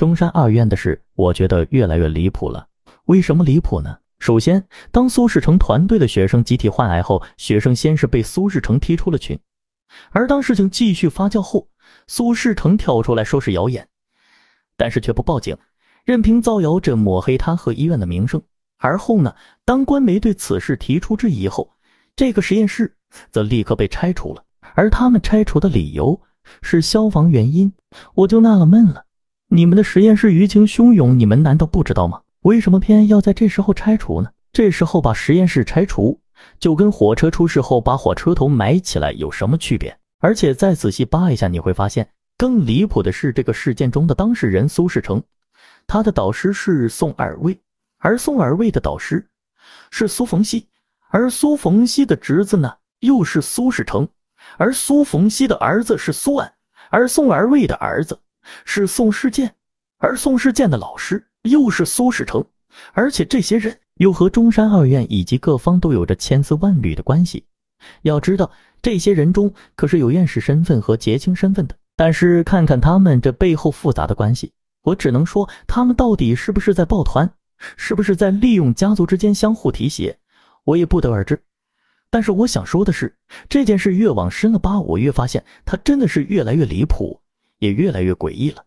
中山二院的事，我觉得越来越离谱了。为什么离谱呢？首先，当苏世成团队的学生集体患癌后，学生先是被苏世成踢出了群，而当事情继续发酵后，苏世成跳出来说是谣言，但是却不报警，任凭造谣者抹黑他和医院的名声。而后呢，当官媒对此事提出质疑后，这个实验室则立刻被拆除了，而他们拆除的理由是消防原因。我就纳了闷了。你们的实验室舆情汹涌，你们难道不知道吗？为什么偏要在这时候拆除呢？这时候把实验室拆除，就跟火车出事后把火车头埋起来有什么区别？而且再仔细扒一下，你会发现更离谱的是，这个事件中的当事人苏世成，他的导师是宋尔卫，而宋尔卫的导师是苏逢熙，而苏逢熙的侄子呢又是苏世成，而苏逢熙的儿子是苏安，而宋尔卫的儿子。是宋世建，而宋世建的老师又是苏世成，而且这些人又和中山二院以及各方都有着千丝万缕的关系。要知道，这些人中可是有院士身份和杰青身份的。但是，看看他们这背后复杂的关系，我只能说，他们到底是不是在抱团，是不是在利用家族之间相互提携，我也不得而知。但是，我想说的是，这件事越往深了扒，我越发现它真的是越来越离谱。也越来越诡异了。